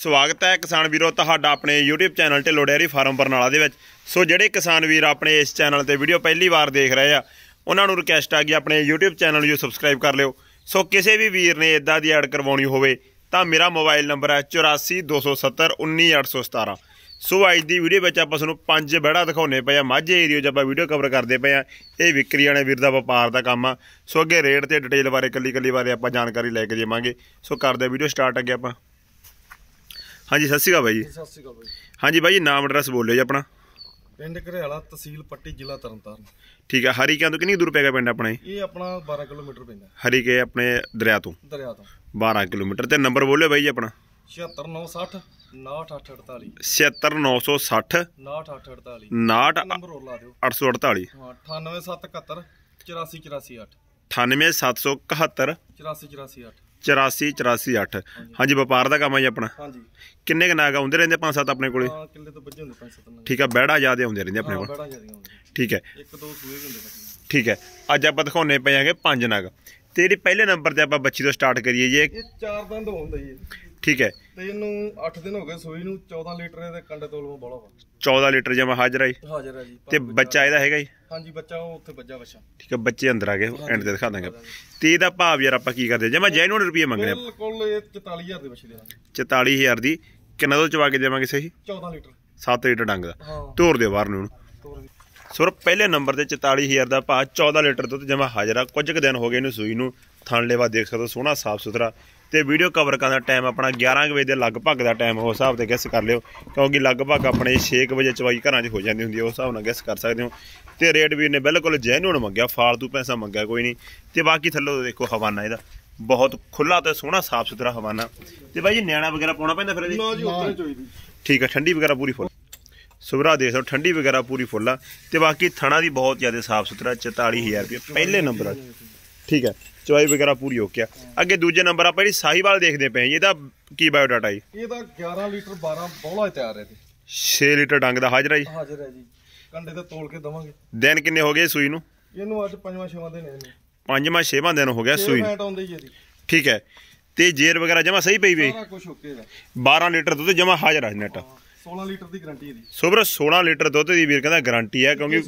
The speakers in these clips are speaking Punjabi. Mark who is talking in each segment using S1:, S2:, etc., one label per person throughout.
S1: ਸਵਾਗਤ ਹੈ ਕਿਸਾਨ ਵੀਰੋ ਤੁਹਾਡਾ ਆਪਣੇ YouTube ਚੈਨਲ ਤੇ ਡੈਰੀ ਫਾਰਮ ਬਰਨਾਲਾ ਦੇ ਵਿੱਚ ਸੋ ਜਿਹੜੇ ਕਿਸਾਨ ਵੀਰ ਆਪਣੇ ਇਸ ਚੈਨਲ ਤੇ ਵੀਡੀਓ ਪਹਿਲੀ ਵਾਰ ਦੇਖ ਰਹੇ ਆ ਉਹਨਾਂ ਨੂੰ ਰਿਕਵੈਸਟ ਆ ਗਈ ਆਪਣੇ YouTube ਚੈਨਲ ਨੂੰ ਸਬਸਕ੍ਰਾਈਬ ਕਰ ਲਿਓ ਸੋ ਕਿਸੇ ਵੀ ਵੀਰ ਨੇ ਇਦਾਂ ਦੀ ਐਡ ਕਰਵਾਉਣੀ ਹੋਵੇ ਤਾਂ ਮੇਰਾ ਮੋਬਾਈਲ ਨੰਬਰ ਹੈ 8427019817 ਸੋ ਅੱਜ ਦੀ ਵੀਡੀਓ ਵਿੱਚ ਆਪਾਂ ਤੁਹਾਨੂੰ ਪੰਜ ਬੜਾ ਦਿਖਾਉਣੇ ਪਏ ਆ ਮਾਝੇ ਏਰੀਆ 'ਚ ਵੀਡੀਓ ਕਵਰ ਕਰਦੇ ਪਏ ਆ ਇਹ ਵਿਕਰੀ ਵਾਲੇ ਵੀਰ ਦਾ ਵਪਾਰ ਦਾ ਕੰਮ ਆ ਸੋ ਅੱਗੇ ਰੇਟ ਤੇ ਡਿਟੇਲ ਬਾਰੇ ਕੱਲੀ ਕੱਲੀ ਬਾਰੇ ਆਪਾਂ ਜਾਣਕਾਰੀ ਲੈ ਕੇ ਜਾਵਾਂਗੇ ਸੋ ਕਰਦੇ ਵੀਡੀਓ ਸਟਾਰਟ ਅੱਗੇ ਆਪਾਂ ਹਾਂਜੀ ਸਤਿ ਸ਼੍ਰੀ ਅਕਾਲ ਬਾਈ ਜੀ ਸਤਿ ਸ਼੍ਰੀ ਅਕਾਲ ਬਾਈ ਹਾਂਜੀ ਬਾਈ ਜੀ ਨਾਮ ਐਡਰੈਸ ਬੋਲਿਓ ਜੀ ਆਪਣਾ
S2: ਪਿੰਡ ਘਰੇਵਾਲਾ ਤਹਿਸੀਲ ਪੱਟੀ ਜ਼ਿਲ੍ਹਾ ਤਰਨਤਾਰਨ
S1: ਠੀਕ ਹੈ ਹਰੀਕਿਆਂ ਤੋਂ ਕਿੰਨੀ ਦੂਰ ਪੈਗਾ ਪਿੰਡ ਆਪਣਾ
S2: ਇਹ ਆਪਣਾ 12 ਕਿਲੋਮੀਟਰ ਪੈਂਦਾ
S1: ਹਰੀਕੇ ਆਪਣੇ ਦਰਿਆ ਤੋਂ ਦਰਿਆ ਤੋਂ 12 ਕਿਲੋਮੀਟਰ ਤੇ ਨੰਬਰ ਬੋਲਿਓ ਬਾਈ ਜੀ ਆਪਣਾ
S2: 76960
S1: 6848 76960 6848 ਨੰਬਰ ਹੋਰ ਲਾ ਦਿਓ 848
S2: ਹਾਂ 98771 84748
S1: 98771 84748 8 ਹਾਂਜੀ ਵਪਾਰ ਦਾ ਕੰਮ ਹੈ ਜੀ ਆਪਣਾ ਹਾਂਜੀ ਕਿੰਨੇ ਕ ਨਾਗ ਆਉਂਦੇ ਰਹਿੰਦੇ ਪੰਜ ਸੱਤ ਆਪਣੇ ਕੋਲੇ ਹਾਂ
S2: ਕਿੱਲੇ ਤੋਂ ਵੱਜੇ ਹੁੰਦੇ ਪੰਜ ਸੱਤ ਠੀਕ ਹੈ ਬੈੜਾ ਜਿਆਦੇ ਆਉਂਦੇ ਰਹਿੰਦੇ ਆਪਣੇ ਕੋਲ ਠੀਕ ਹੈ ਇੱਕ ਦੋ ਸੂਏ ਵੀ ਹੁੰਦੇ
S1: ਠੀਕ ਹੈ ਅੱਜ ਆਪਾਂ ਦਿਖਾਉਣੇ ਪਏ ਆਂਗੇ ਪੰਜ ਨਾਗ ਤੇ ਜਿਹੜੀ ਪਹਿਲੇ ਨੰਬਰ ਤੇ ਆਪਾਂ ਬੱਚੀ ਤੋਂ ਸਟਾਰਟ ਕਰੀਏ ਜੀ ਇਹ
S2: ਚਾਰ ਦੰਦ ਹੁੰਦਾ ਜੀ ਠੀਕ ਹੈ ਤੇ ਇਹਨੂੰ 8 ਦਿਨ ਹੋ ਗਏ ਸੂਈ ਨੂੰ 14 ਲੀਟਰ ਦੇ ਕੰਡੇ ਤੋਲਵਾ ਬੋਲਾ ਵਾ
S1: 14 ਲੀਟਰ ਜਮਾ ਹਾਜ਼ਰ ਆਈ ਹਾਜ਼ਰ ਆ ਜੀ ਤੇ ਬੱਚਾ ਇਹਦਾ ਹੈਗਾ ਜੀ
S2: ਹਾਂਜੀ ਬੱਚਾ ਉਹ ਉੱਥੇ ਵੱਜਾ ਬੱਚਾ
S1: ਠੀਕ ਹੈ ਬੱਚੇ ਅੰਦਰ ਆ ਗਏ ਐਂਡ ਤੇ ਦਿਖਾ ਦਾਂਗੇ ਤੇ ਇਹਦਾ ਭਾਵ ਯਾਰ ਆਪਾਂ ਕੀ ਕਰਦੇ ਜਮਾ ਜੈਨੂਨ ਰੁਪਏ ਮੰਗਨੇ
S2: ਬਿਲਕੁਲ ਇਹ 44000 ਦੇ ਬੱਚੇ ਦੇ ਦਾਂਗੇ
S1: 44000 ਦੀ ਕਿੰਨਾ ਦੋ ਚਵਾ ਕੇ ਦੇਵਾਂਗੇ ਸਹੀ 14 ਲੀਟਰ 7 ਲੀਟਰ ਡੰਗ ਦਾ ਤੋਰ ਦਿਓ ਬਾਹਰ ਨੂੰ ਸੋ ਪਹਿਲੇ ਨੰਬਰ ਤੇ 44000 ਦਾ ਭਾਅ 14 ਲੀਟਰ ਦੁੱਧ ਜਮਾ ਹਾਜ਼ਰਾ ਕੁਝ ਕੁ ਦਿਨ ਹੋ ਗਏ ਇਹਨੂੰ ਸੂਈ ਨੂੰ ਲੈਵਾ ਦੇਖ ਸਕਦੇ ਸੋਹਣਾ ਸਾਫ ਸੁਥਰਾ ਤੇ ਵੀਡੀਓ ਕਵਰ ਕਰਨ ਦਾ ਟਾਈਮ ਆਪਣਾ 11 ਵਜੇ ਦੇ ਲਗਭਗ ਦਾ ਟਾਈਮ ਹੋ ਹਿਸਾਬ ਤੇ ਗੈਸ ਕਰ ਲਿਓ ਕਿਉਂਕਿ ਲਗਭਗ ਆਪਣੇ 6 ਵਜੇ ਚਵਾਈ ਘਰਾਂ 'ਚ ਹੋ ਜਾਂਦੀ ਹੁੰਦੀ ਹੈ ਉਸ ਹਿਸਾਬ ਨਾਲ ਗੈਸ ਕਰ ਸਕਦੇ ਹੋ ਤੇ ਰੇਟ ਵੀ ਨੇ ਬਿਲਕੁਲ ਜੈਨੂਨ ਮੰਗਿਆ ਫਾਲਤੂ ਪੈਸਾ ਮੰਗਿਆ ਕੋਈ ਨਹੀਂ ਤੇ ਬਾਕੀ ਥੱਲੋਂ ਦੇਖੋ ਹਵਾਨਾ ਇਹਦਾ ਬਹੁਤ ਖੁੱਲਾ ਤੇ ਸੋਹਣਾ ਸਾਫ ਸੁਥਰਾ ਹਵਾਨਾ ਤੇ ਬਾਈ ਜੀ ਨਿਆਣਾ ਵਗੈਰਾ ਪਾਉਣਾ ਪੈਂਦਾ ਫਿਰ ਇਹਦੇ ਨਾ ਜੀ ਚੋਈ ਦੀ ਠੀਕ ਹੈ ਠੰਡੀ ਵਗੈਰਾ ਪੂਰੀ ਫੁੱਲ ਸੁਭਰਾ ਦੇਖ ਲਓ ਠੰਡੀ ਵਗੈਰਾ ਪੂਰੀ ਫੁੱਲ ਆ ਤੇ ਬਾਕੀ ਥਣਾ ਦੀ ਬਹੁਤ ਜ਼ਿਆਦਾ ਸਾਫ ਸੁਥਰਾ 44000 ਰੁਪਏ ਪਹਿਲੇ ਨੰਬਰ ਆ ਠੀਕ ਹੈ ਚੋਈ ਵਗੈਰਾ ਪੂਰੀ ਹੋ ਗਿਆ ਅੱਗੇ ਦੂਜੇ ਨੰਬਰ ਆਪਾਂ ਜਿਹੜੀ ਸਾਹੀਵਾਲ ਦੇਖਦੇ ਪਏ ਇਹਦਾ ਕੀ ਬਾਇਓ ਡਾਟਾ ਜੀ
S2: ਇਹਦਾ 11 ਲੀਟਰ 12 ਬੋਲਾ ਤਿਆਰ ਹੈ ਤੇ
S1: 6 ਲੀਟਰ ਡੰਗ ਦਾ ਹਾਜ਼ਰ ਹੈ ਜੀ
S2: ਹਾਜ਼ਰ ਹੈ ਜੀ ਕੰਡੇ ਤੇ ਤੋਲ ਕੇ ਦਵਾਂਗੇ
S1: ਦਿਨ ਕਿੰਨੇ ਹੋ ਗਏ ਸੂਈ ਨੂੰ
S2: ਇਹਨੂੰ ਅੱਜ ਪੰਜਵਾਂ ਛੇਵਾਂ ਦਿਨ ਹੈ
S1: ਪੰਜਵਾਂ ਛੇਵਾਂ ਦਿਨ ਹੋ ਗਿਆ ਸੂਈ ਆਉਂਦੇ ਜੀ ਠੀਕ ਹੈ ਤੇ ਜੇਰ ਵਗੈਰਾ ਜਮਾ ਸਹੀ ਪਈ ਵੀ ਸਾਰਾ ਕੁਝ ਓਕੇ ਦਾ 12 ਲੀਟਰ ਦੁੱਧ ਜਮਾ ਹਾਜ਼ਰ ਹੈ ਨੈਟ
S2: 16 ਲੀਟਰ ਦੀ ਗਾਰੰਟੀ ਹੈ
S1: ਜੀ ਸੋਬਰ 16 ਲੀਟਰ ਦੁੱਧ ਦੀ ਵੀਰ ਕਹਿੰਦਾ ਗਰੰਟੀ ਹੈ ਕਿਉਂਕਿ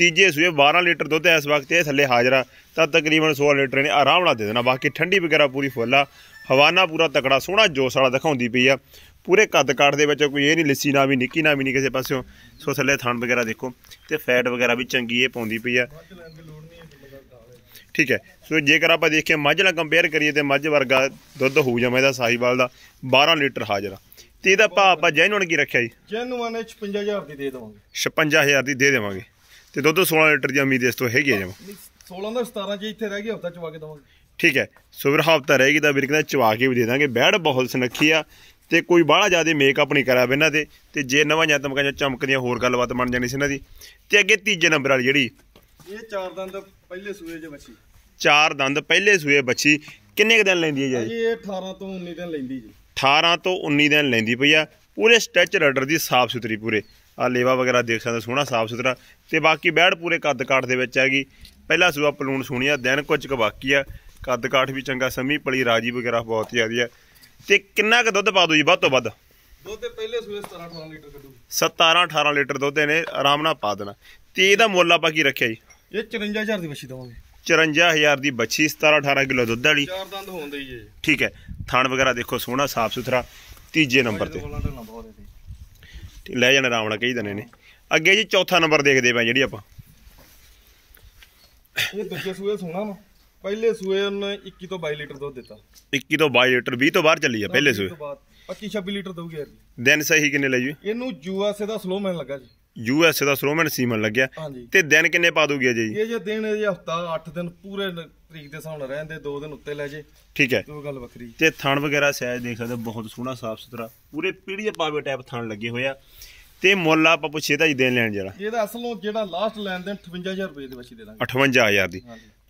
S1: ਤੀਜੇ ਸੂਏ 12 ਲੀਟਰ ਦੁੱਧ ਇਸ ਵਕਤ ਇਹ ਥੱਲੇ ਹਾਜ਼ਰਾ ਤਾਂ ਤਕਰੀਬਨ 100 ਲੀਟਰ ਨੇ ਆਰਾਮ ਨਾਲ ਦੇ ਦੇਣਾ ਬਾਕੀ ਠੰਡੀ ਵਗੈਰਾ ਪੂਰੀ ਫੁੱਲ ਆ ਹਵਾਨਾ ਪੂਰਾ ਤਕੜਾ ਸੋਹਣਾ ਜੋਸ ਵਾਲਾ ਦਿਖਾਉਂਦੀ ਪਈ ਆ ਪੂਰੇ ਕੱਦ ਕਾਟ ਦੇ ਵਿੱਚ ਕੋਈ ਇਹ ਨਹੀਂ ਲਿੱਸੀ ਨਾ ਵੀ ਨਿੱਕੀ ਨਾ ਵੀ ਨਹੀਂ ਕਿਸੇ ਪਾਸਿਓਂ ਸੋ ਥੱਲੇ ਥਣ ਵਗੈਰਾ ਦੇਖੋ ਤੇ ਫੈਟ ਵਗੈਰਾ ਵੀ ਚੰਗੀ ਇਹ ਪਾਉਂਦੀ ਪਈ ਆ ਠੀਕ ਹੈ ਸੋ ਜੇਕਰ ਆਪਾਂ ਦੇਖੀਏ ਮੱਝ ਨਾਲ ਕੰਪੇਅਰ ਕਰੀਏ ਤੇ ਮੱਝ ਵਰਗਾ ਦੁੱਧ ਹੋ ਜਾਵੇ ਦਾ ਸਾਹੀਵਾਲ ਦਾ 12 ਲੀਟਰ ਹਾਜ਼ਰ ਆ ਤੇ ਇਹਦਾ ਭਾਅ ਆਪਾਂ ਜੈਨੂਨ ਕੀ ਰੱਖਿਆ ਜੀ
S2: ਜੈਨੂਨ ਇਹ 56000 ਦੀ ਦੇ ਦੇਵਾਂਗੇ
S1: 56000 ਦੀ ਦੇ ਦੇਵਾਂਗੇ ਤੇ ਦੁੱਧ 16 ਲੀਟਰ ਜਾਂ ਮੀਦੇਸ ਤੋਂ ਹੈਗੀ ਆ
S2: 16 ਦਾ 17 ਚ ਇੱਥੇ ਰਹਿ ਗਿਆ ਹਫਤਾ ਚਵਾ ਕੇ
S1: ਦਵਾਂਗੇ ਠੀਕ ਹੈ ਸੁਬਰ ਵੀਰ ਹਫਤਾ ਰਹੇਗੀ ਤਾਂ ਵੀਰ ਕਹਿੰਦਾ ਚਵਾ ਕੇ ਵੀ ਦੇ ਦਾਂਗੇ ਬੈੜ ਬਹੁਤ ਸੁਨੱਖੀ ਆ ਤੇ ਕੋਈ ਬਾਹਲਾ ਜ਼ਿਆਦਾ ਮੇਕਅਪ ਨਹੀਂ ਕਰਾ ਇਹਨਾਂ ਤੇ ਤੇ ਜੇ ਨਵਾਂ ਜਾਂ ਤਮਕਾਂ ਜਾਂ ਚਮਕਦੀਆਂ ਹੋਰ ਗੱਲਬਾਤ ਬਣ ਜਾਣੀ ਸੀ ਇਹਨਾਂ ਦੀ ਤੇ ਅੱਗੇ ਤੀਜੇ ਨੰਬਰ ਵਾਲੀ ਜਿਹੜੀ
S2: ਇਹ ਚਾਰ ਦੰਦ ਪਹਿਲੇ ਸੂਏ ਜੇ ਬੱਚੀ
S1: ਚਾਰ ਦੰਦ ਪਹਿਲੇ ਸੂਏ ਬੱਚੀ ਕਿੰਨੇ ਕ ਦਿਨ ਲੈਂਦੀ ਹੈ ਜੀ
S2: ਇਹ 18 ਤੋਂ 19 ਦਿਨ ਲੈਂਦੀ ਜੀ
S1: 18 ਤੋਂ 19 ਦਿਨ ਲੈਂਦੀ ਪਈ ਆ ਪੂਰੇ ਸਟ੍ਰੈਚਰ ਰਡਰ ਦੀ ਸਾਫ ਸੁਥਰੀ ਪੂਰੇ ਆ ਲੇਵਾ ਵਗੈਰਾ ਦੇਖ ਸਕਦੇ ਸੋਹਣਾ ਸਾਫ ਸੁਥਰਾ ਤੇ ਬਾਕੀ ਬੈੜ ਪੂਰੇ ਕੱਦ ਕਾਠ ਦੇ ਵਿੱਚ ਹੈਗੀ ਪਹਿਲਾ ਸੂਆ ਪਲੂਣ ਸੋਹਣੀਆ ਦਿਨ ਕੁਝ ਕੁ ਬਾਕੀ ਆ ਕੱਦ ਕਾਠ ਵੀ ਚੰਗਾ ਸਮੀ ਪਲੀ ਰਾਜੀ ਵਗੈਰਾ ਬਹੁਤ ਜ਼ਿਆਦੀ ਆ ਤੇ ਕਿੰਨਾ ਕੁ ਦੁੱਧ ਪਾ ਦੋ ਜੀ ਵੱਧ ਤੋਂ ਵੱਧ
S2: ਦੁੱਧ ਪਹਿਲੇ ਸੂਏ 17 18 ਲੀਟਰ ਕੱਢੂ
S1: 17 18 ਲੀਟਰ ਦੁੱਧ ਇਹਨੇ ਆਰਾਮ ਨਾਲ ਪਾ ਦੇਣਾ ਤੇ ਇਹਦਾ ਮੁੱਲ ਆਪਾਂ ਕੀ ਰੱਖਿਆ ਜੀ
S2: ਇਹ 54000 ਦੀ ਬੱਛੀ ਦਵਾਂਗੇ
S1: 54000 ਦੀ ਬੱਛੀ 17 18 ਕਿਲੋ ਦੁੱਧ ਵਾਲੀ ਚਾਰ
S2: ਦੰਦ ਹੋਣ ਦੇ ਜੀ
S1: ਠੀਕ ਹੈ ਥਣ ਵਗੈਰਾ ਦੇਖੋ ਸੋਹਣਾ ਸਾਫ ਸੁਥਰਾ ਤੀਜੇ ਨੰਬਰ ਤੇ ਲੈ ਜਾਣੇ ਆਰਾਮ ਨਾਲ ਕਈ ਦਨੇ ਨੇ ਅੱਗੇ ਜੀ ਚੌਥਾ ਨੰਬਰ ਦੇਖਦੇ ਪਏ ਜਿਹੜੀ ਆਪਾਂ
S2: ਇਹ ਦੂਜੇ ਸੂਏ ਸੋਣਾ ਵਾ ਪਹਿਲੇ ਸੂਏ ਨੇ 21 ਤੋਂ 22 ਲੀਟਰ ਦੁੱਧ ਦਿੱਤਾ
S1: 21 ਤੋਂ 22 ਲੀਟਰ 20 ਤੋਂ ਬਾਹਰ ਚੱਲੀ ਆ ਪਹਿਲੇ ਸੂਏ ਤੋਂ
S2: ਬਾਅਦ 25 26 ਲੀਟਰ ਦਊਗੀ ਯਾਰ
S1: ਦਿਨ ਸਹੀ ਕਿੰਨੇ ਲੈ ਜੀ ਇਹਨੂੰ ਯੂਐਸਏ ਦਾ ਸਲੋ ਮੈਨ ਲੱਗਾ ਜੀ ਯੂਐਸਏ ਦਾ ਮੈਨ ਸੀਮਨ ਲੱਗਿਆ ਤੇ ਦਿਨ ਕਿੰਨੇ ਪਾ ਦੋਗੇ ਜੀ
S2: ਇਹ ਜੇ ਦਿਨ ਇਹ ਹਫਤਾ 8 ਦਿਨ ਪੂਰੇ ਤਰੀਕ ਦੇ ਹਿਸਾਬ ਨਾਲ ਦੋ 2 ਦਿਨ ਉੱਤੇ ਲੈ ਜੇ
S1: ਠੀਕ ਹੈ ਉਹ ਗੱਲ ਵੱਖਰੀ ਤੇ ਥਣ ਵਗੈਰਾ ਸਾਇਜ਼ ਦੇਖ ਸਕਦੇ ਬਹੁਤ ਸੋਹਣਾ ਸਾਫ ਸੁਥਰਾ ਪੂਰੇ ਪੀੜੀ ਦੇ ਪਾਵੇ ਟਾਈਪ ਥਣ ਲੱਗੇ ਹੋਇਆ ਤੇ ਮੁੱਲ ਆਪਾਂ ਪੁੱਛੇ ਤਾਂ ਜੀ ਦੇਣ ਲੈਣ ਜਿਹੜਾ
S2: ਇਹਦਾ ਅਸਲੋਂ ਜਿਹੜਾ ਲਾਸਟ ਲੈਣ ਦੇ 58000 ਰੁਪਏ ਦੇ ਵਿੱਚ ਦੇ ਦਾਂਗੇ
S1: 58000 ਦੀ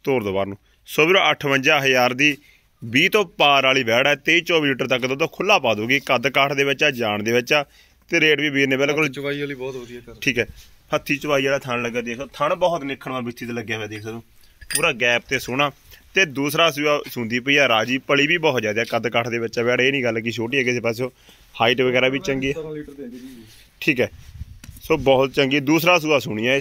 S1: ਤੋਰ ਦੋ ਨੂੰ ਸੋ ਵੀਰੋ 58000 ਦੀ 20 ਤੋਂ ਪਾਰ ਵਾਲੀ ਵੈੜ ਹੈ 23 24 ਲੀਟਰ ਤੱਕ ਦੁੱਧ ਖੁੱਲਾ ਪਾ ਦੋਗੀ ਕੱਦ ਕਾਠ ਦੇ ਵਿੱਚ ਆ ਜਾਣ ਦੇ ਵਿੱਚ ਆ ਤੇ ਰੇਟ ਵੀ ਵੀਰ ਨੇ ਬਿਲਕੁਲ ਚੁਗਾਈ ਵਾਲੀ ਬਹੁਤ ਵਧੀਆ ਕਰ ਠੀਕ ਹੈ ਹੱਥੀ ਚੁਗਾਈ ਵਾਲਾ ਥਣ ਲੱਗਾ ਦੇਖੋ ਥਣ ਬਹੁਤ ਨਿਖਣਵਾ ਵਿੱਚ ਤੇ ਲੱਗਿਆ ਹੋਇਆ ਦੇਖ ਸਕਦੇ ਪੂਰਾ ਗੈਪ ਤੇ ਸੋਹਣਾ ਤੇ ਦੂਸਰਾ ਸੂਆ ਸੁੰਦੀ ਪਈ ਆ ਰਾਜੀ ਪਲੀ ਵੀ ਬਹੁਤ ਜ਼ਿਆਦਾ ਕੱਦ ਕੱਠ ਦੇ ਵਿੱਚ ਆ ਵੈੜ ਇਹ ਨਹੀਂ ਗੱਲ ਕਿ ਛੋਟੀ ਹੈ ਕਿਸੇ ਪਾਸੋਂ ਹਾਈਟ ਵਗੈਰਾ ਵੀ ਚੰਗੀ ਹੈ ਠੀਕ ਹੈ ਸੋ ਬਹੁਤ ਚੰਗੀ ਦੂਸਰਾ ਸੂਆ ਸੁਣੀ ਹੈ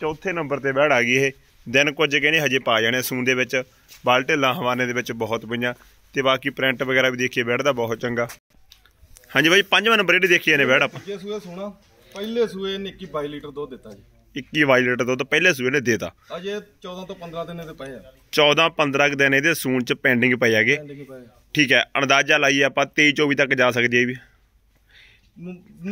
S1: ਚੌਥੇ ਨੰਬਰ ਤੇ ਵੈੜ ਆ ਗਈ ਇਹ ਦਿਨ ਕੁਝ ਕਹਿੰਦੇ ਹਜੇ ਪਾ ਜਾਣੇ ਸੂਨ ਦੇ ਵਿੱਚ ਬਾਲਟੇ ਹਵਾਨੇ ਦੇ ਵਿੱਚ ਬਹੁਤ ਪਈਆਂ ਤੇ ਬਾਕੀ ਪ੍ਰਿੰਟ ਵਗੈਰਾ ਵੀ ਦੇਖੀਏ ਵੈੜ ਦਾ ਬਹੁਤ ਚੰਗਾ ਹਾਂਜੀ ਬਾਈ ਪੰਜਵਾਂ ਨੰਬਰ ਇਹਦੇ ਦੇਖੀਏ ਨੇ ਵੈੜ ਆਪਾਂ
S2: ਸੂਆ ਪਹਿਲੇ ਸੂਏ ਨੇ 21 22 ਲੀਟਰ ਦੁੱਧ ਦਿੱਤਾ ਜੀ
S1: 21 ਵਾਈਲਟ ਦੁੱਧ ਪਹਿਲੇ ਸੂਏ ਨੇ ਦੇਤਾ
S2: ਅਜੇ 14 ਤੋਂ 15 ਦਿਨ ਇਹਦੇ ਪਏ ਆ
S1: 14 15 ਕੁ ਦਿਨ ਇਹਦੇ ਸੂਣ ਚ ਪੈਂਡਿੰਗ ਪਏ ਹੈਗੇ ਠੀਕ ਹੈ ਅੰਦਾਜ਼ਾ ਲਾਈਏ ਆਪਾਂ 23 24 ਤੱਕ ਜਾ ਸਕਦੀ ਹੈ ਵੀ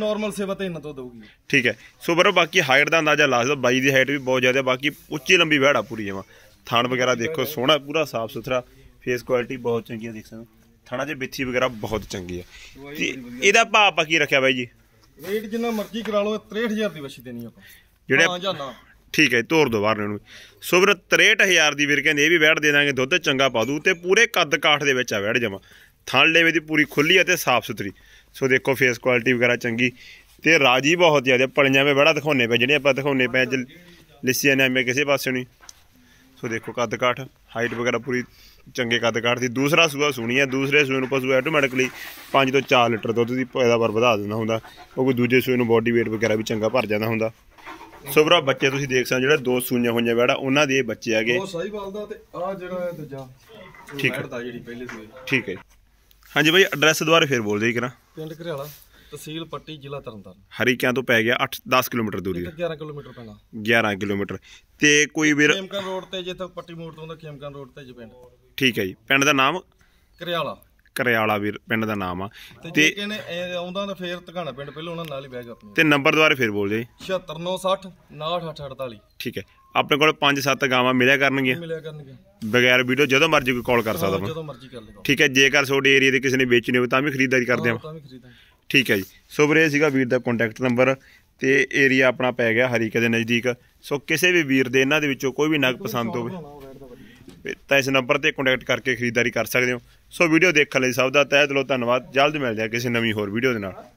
S2: ਨਾਰਮਲ ਸੇਵਾ ਤੇ ਇਹਨਾਂ ਤੋਂ ਦਊਗੀ
S1: ਠੀਕ ਹੈ ਸੋ ਬਰੋ ਬਾਕੀ ਹਾਈਟ ਦਾ ਅੰਦਾਜ਼ਾ ਲਾ ਸਕਦਾ ਬਾਈ ਦੀ ਹਾਈਟ ਵੀ ਬਹੁਤ ਜ਼ਿਆਦਾ ਬਾਕੀ ਉੱਚੀ ਲੰਬੀ ਵਹਿੜਾ ਪੂਰੀ ਜਮਾ ਥਾਣ ਵਗੈਰਾ ਦੇਖੋ ਸੋਹਣਾ ਪੂਰਾ ਸਾਫ ਸੁਥਰਾ ਫੇਸ ਕੁਆਲਿਟੀ ਬਹੁਤ ਚੰਗੀ ਹੈ ਦੇਖ ਸਕਦੇ ਥਾਣਾ ਦੇ ਬਿੱਥੀ ਵਗੈਰਾ ਬਹੁਤ ਚੰਗੀ ਹੈ ਇਹਦਾ ਭਾਅ ਆਪਾਂ ਕੀ ਰੱਖਿਆ ਬਾਈ ਜੀ
S2: ਰੇਟ ਜਿੰਨਾ ਮਰਜ਼ੀ ਕਰਾ ਲਓ 63000 ਦੀ ਵਛੀ ਦੇਣੀ ਆਪਾਂ ਜਿਹੜੇ ਹਾਂ ਜਾਨਾ
S1: ਠੀਕ ਹੈ ਤੋਰ ਦੋ ਬਾਹਰ ਨੂੰ ਸੋ 63000 ਦੀ ਵੀਰ ਕਹਿੰਦੇ ਇਹ ਵੀ ਵੈੜ ਦੇ ਦਾਂਗੇ ਦੁੱਧ ਚੰਗਾ ਪਾ ਦੂ ਤੇ ਪੂਰੇ ਕੱਦ ਕਾਠ ਦੇ ਵਿੱਚ ਆ ਵੈੜ ਜਾਵਾਂ ਥਣ ਲੇਵੇ ਦੀ ਪੂਰੀ ਖੁੱਲੀ ਅਤੇ ਸਾਫ ਸੁਥਰੀ ਸੋ ਦੇਖੋ ਫੇਸ ਕੁਆਲਿਟੀ ਵਗੈਰਾ ਚੰਗੀ ਤੇ ਰਾਜੀ ਬਹੁਤ ਜ਼ਿਆਦਾ ਪਲੀਆਂ ਵਿੱਚ ਬੜਾ ਦਿਖਾਉਣੇ ਪਏ ਜਿਹੜੇ ਆਪਾਂ ਦਿਖਾਉਣੇ ਪਏ ਲਿਸੀਆਂ ਨੇ ਐਵੇਂ ਕਿਸੇ ਪਾਸੇ ਨਹੀਂ ਸੋ ਦੇਖੋ ਕੱਦ ਕਾਠ ਹਾਈਟ ਵਗੈਰਾ ਪੂਰੀ ਚੰਗੇ ਕੱਦ ਕਾਠ ਦੀ ਦੂਸਰਾ ਸੂਆ ਸੁਣੀ ਹੈ ਦੂਸਰੇ ਸੂਏ ਨੂੰ ਪਸ਼ੂ ਆਟੋਮੈਟਿਕਲੀ 5 ਤੋਂ 4 ਲੀਟਰ ਦੁੱਧ ਦੀ ਪੈਦਾਵਾਰ ਵਧਾ ਦਿੰਦਾ ਹੁੰਦਾ ਉਹ ਕੋਈ ਦੂਜੇ ਸੂਏ ਨੂੰ ਬਾਡੀ weight ਵਗੈਰਾ ਵੀ ਚੰਗਾ ਭਰ ਜਾਂਦਾ ਹੁੰਦਾ ਸੁਭਰਾ ਬੱਚੇ ਤੁਸੀਂ ਦੇਖ ਸਕਦੇ ਜਿਹੜਾ ਦੋ ਸੂਈਆਂ ਹੋਈਆਂ ਬੈੜਾ ਉਹਨਾਂ ਦੇ ਇਹ ਬੱਚੇ ਹੈਗੇ ਉਹ
S2: ਸਹੀ ਬਲਦਾ ਤੇ ਆ ਜਿਹੜਾ ਹੈ ਦੂਜਾ ਠੀਕ ਹੈ ਜਿਹੜੀ ਪਹਿਲੇ ਸੂਈ
S1: ਠੀਕ ਹੈ ਹਾਂਜੀ ਭਾਈ ਐਡਰੈਸ ਦੁਬਾਰਾ ਫੇਰ ਬੋਲ ਦੇਈ ਕਿਰਾ
S2: ਪਿੰਡ ਘਰੇਵਾਲਾ ਤਹਿਸੀਲ ਪੱਟੀ ਜ਼ਿਲ੍ਹਾ ਤਰਨਤਾਰਨ
S1: ਹਰੀਕਿਆਂ ਤੋਂ ਪੈ ਗਿਆ 8 10 ਕਿਲੋਮੀਟਰ ਦੂਰੀ 11 ਕਿਲੋਮੀਟਰ ਪੈਣਾ 11 ਕਿਲੋਮੀਟਰ ਤੇ ਕੋਈ ਵੀਰ
S2: ਕੇਮਕਨ ਰੋਡ ਤੇ ਜੇ ਤਾਂ ਪੱਟੀ ਮੋੜ ਤੋਂ ਦਾ ਕੇਮਕਨ ਰੋਡ ਤੇ ਜੇ ਪਿੰਡ
S1: ਠੀਕ ਹੈ ਜੀ ਪਿੰਡ ਦਾ ਨਾਮ ਘਰੇਵਾਲਾ ਕਰਿਆਲਾ ਵੀਰ ਪਿੰਡ ਦਾ ਨਾਮ ਆ ਤੇ ਕਿਹਨੇ
S2: ਆਉਂਦਾ ਤਾਂ ਫੇਰ ਧਗਾਣਾ ਪਿੰਡ ਪਹਿਲਾਂ ਉਹਨਾਂ ਨਾਲ ਹੀ ਬਹਿ ਗਿਆ ਆਪਣੇ
S1: ਤੇ ਨੰਬਰ ਦੁਆਰੇ ਫੇਰ ਬੋਲ ਜੇ
S2: 76960
S1: ਠੀਕ ਹੈ ਆਪਣੇ ਕੋਲ 5-7 ਗਾਵਾਂ ਮਿਲਿਆ ਕਰਨਗੀਆਂ ਮਿਲਿਆ ਕਰਨਗੀਆਂ ਬਗੈਰ ਵੀਡੀਓ ਜਦੋਂ ਮਰਜ਼ੀ ਕੋਈ ਕਾਲ ਕਰ ਸਕਦਾ ਜਦੋਂ ਮਰਜ਼ੀ ਕਰ ਲੇਗਾ ਠੀਕ ਹੈ ਜੇਕਰ ਤੁਹਾਡੇ ਏਰੀਆ ਦੇ ਕਿਸੇ ਨੇ ਵੇਚਣੇ ਹੋਵੇ ਤਾਂ ਵੀ ਖਰੀਦਦਾਰੀ ਕਰਦੇ ਆ ਤਾਂ ਵੀ ਖਰੀਦਾਂ ਠੀਕ ਹੈ ਜੀ ਸੋ ਵੀਰੇ ਸੀਗਾ ਵੀਰ ਦਾ ਕੰਟੈਕਟ ਨੰਬਰ ਤੇ ਏਰੀਆ ਆਪਣਾ ਪੈ ਗਿਆ ਹਰੀਕੇ ਦੇ ਨਜ਼ਦੀਕ ਸੋ ਕਿਸੇ ਵੀ ਵੀਰ ਦੇ ਇਹਨਾਂ ਦੇ ਵਿੱਚੋਂ ਕੋਈ ਵੀ ਨਗ ਪਸੰਦ ਹੋਵੇ ਤਾਂ ਇਸ ਨੰਬਰ ਤੇ ਕੰਟੈਕਟ ਕਰਕੇ ਖਰੀਦਦਾਰੀ ਕਰ ਸਕਦੇ ਹੋ ਸੋ ਵੀਡੀਓ ਦੇਖਣ ਲਈ ਸਭ ਦਾ ਤਹਿ ਦਿਲੋਂ ਧੰਨਵਾਦ ਜਲਦ ਮਿਲਦੇ ਹਾਂ ਕਿਸੇ ਨਵੀਂ ਹੋਰ ਵੀਡੀਓ ਦੇ ਨਾਲ